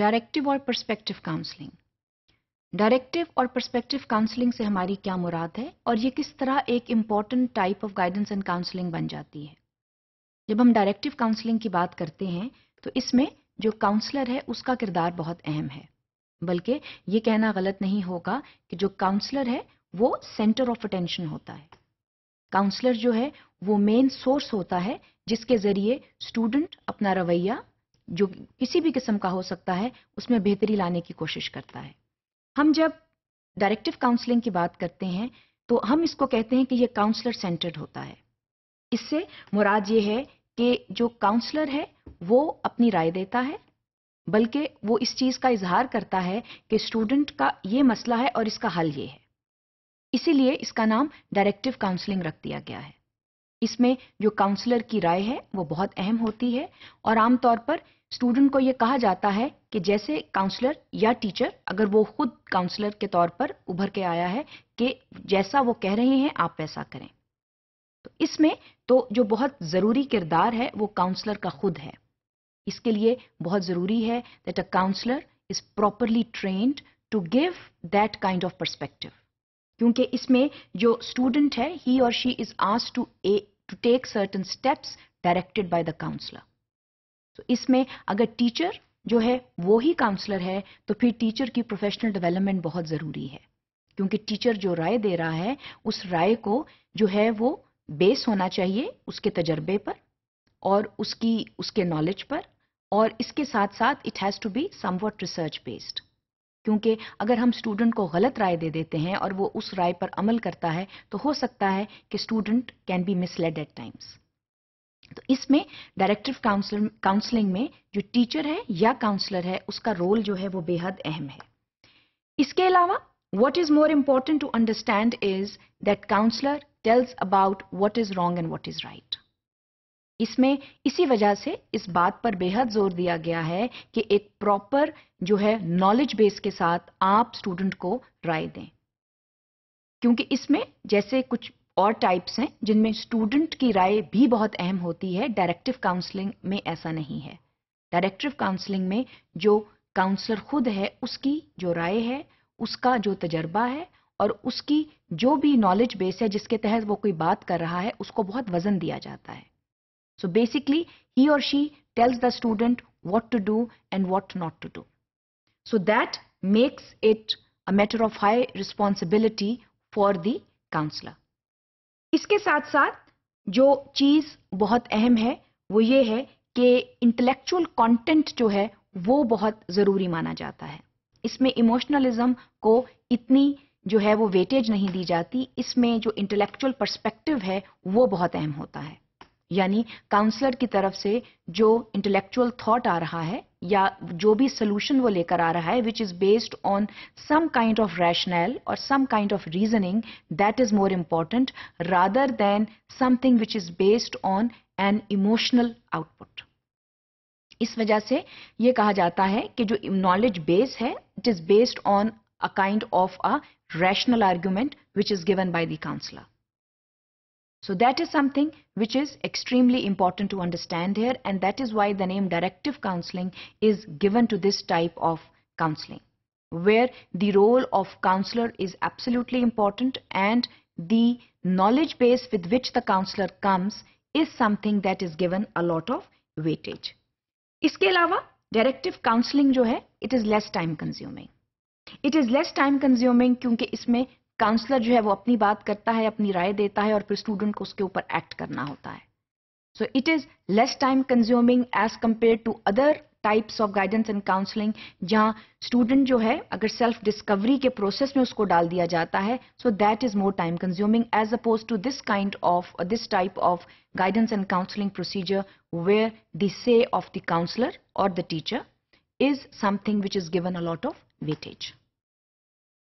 Directive और perspective counselling directive और perspective counselling से हमारी क्या मुराद है और ये किस तरह एक important type of guidance and counselling बन जाती है जब हम डायरेक्टिव काउंसलिंग की बात करते हैं तो इसमें जो काउंसलर है उसका किरदार बहुत अहम है बल्कि ये कहना गलत नहीं होगा कि जो काउंसलर है वो सेंटर ऑफ अटेंशन होता है काउंसलर जो है वो मेन सोर्स होता है जिसके ज़रिए स्टूडेंट अपना रवैया जो किसी भी किस्म का हो सकता है उसमें बेहतरी लाने की कोशिश करता है हम जब डायरेक्टिव काउंसलिंग की बात करते हैं तो हम इसको कहते हैं कि यह काउंसलर सेंटर्ड होता है इससे मुराद ये है कि जो काउंसलर है वो अपनी राय देता है बल्कि वो इस चीज़ का इजहार करता है कि स्टूडेंट का ये मसला है और इसका हल ये है इसीलिए इसका नाम डायरेक्टिव काउंसलिंग रख दिया गया है इसमें जो काउंसलर की राय है वो बहुत अहम होती है और आमतौर पर स्टूडेंट को ये कहा जाता है कि जैसे काउंसलर या टीचर अगर वो खुद काउंसलर के तौर पर उभर के आया है कि जैसा वो कह रहे हैं आप वैसा करें तो इसमें तो जो बहुत ज़रूरी किरदार है वो काउंसलर का खुद है इसके लिए बहुत ज़रूरी है that a counsellor is properly trained to give that kind of perspective क्योंकि इसमें जो स्टूडेंट है ही और she is asked to to take certain steps directed by the counsellor तो इसमें अगर टीचर जो है वो ही काउंसलर है तो फिर टीचर की प्रोफेशनल डेवलपमेंट बहुत ज़रूरी है क्योंकि टीचर जो राय दे रहा है उस राय को जो है वो बेस होना चाहिए उसके तजर्बे पर और उसकी उसके नॉलेज पर और इसके साथ साथ it has to be somewhat research based क्योंकि अगर हम स्टूडेंट को गलत राय दे देते हैं और वो उस राय पर अमल करता है तो हो सकता है कि student can be misled at times तो इसमें डायरेक्टिव काउंसिल काउंसलिंग में जो टीचर है या काउंसलर है उसका रोल जो है वो बेहद अहम है इसके अलावा what is more important to understand is that counsellor tells about what is wrong and what is right इसमें इसी वजह से इस बात पर बेहद जोर दिया गया है कि एक प्रॉपर जो है नॉलेज बेस के साथ आप स्टूडेंट को राय दें क्योंकि इसमें जैसे कुछ और टाइप्स हैं जिनमें स्टूडेंट की राय भी बहुत अहम होती है डायरेक्टिव काउंसलिंग में ऐसा नहीं है डायरेक्टिव काउंसलिंग में जो काउंसलर खुद है उसकी जो राय है उसका जो तजर्बा है और उसकी जो भी नॉलेज बेस है जिसके तहत वो कोई बात कर रहा है उसको बहुत वजन दिया जाता है सो बेसिकली ही और she tells the student what to do and what not to do so that makes it a matter of high responsibility for the counsellor इसके साथ साथ जो चीज़ बहुत अहम है वो ये है कि इंटेलेक्चुअल कंटेंट जो है वो बहुत ज़रूरी माना जाता है इसमें इमोशनलिज्म को इतनी जो है वो वेटेज नहीं दी जाती इसमें जो इंटेलेक्चुअल पर्सपेक्टिव है वो बहुत अहम होता है यानी काउंसलर की तरफ से जो इंटेलेक्चुअल थॉट आ रहा है या जो भी सोल्यूशन वो लेकर आ रहा है which is based on some kind of rational और some kind of reasoning that is more important rather than something which is based on an emotional output इस वजह से ये कहा जाता है कि जो नॉलेज बेस है it is based on a kind of a rational argument which is given by the counsellor So that is something which is extremely important to understand here and that is why the name directive counseling is given to this type of counseling where the role of counselor is absolutely important and the knowledge base with which the counselor comes is something that is given a lot of weightage. इसके अलावा directive counselling जो है it is less time consuming. It is less time consuming time consuming counsellor जो है वो अपनी बात करता है अपनी राय देता है और फिर स्टूडेंट को उसके ऊपर एक्ट करना होता है so it is less time consuming as compare to other types of guidance and counselling जहाँ स्टूडेंट जो है अगर सेल्फ डिस्कवरी के प्रोसेस में उसको डाल दिया जाता है so that is more time consuming as oppose to this kind of this type of guidance and counselling procedure where the say of the counsellor और the teacher is something which is given a lot of weightage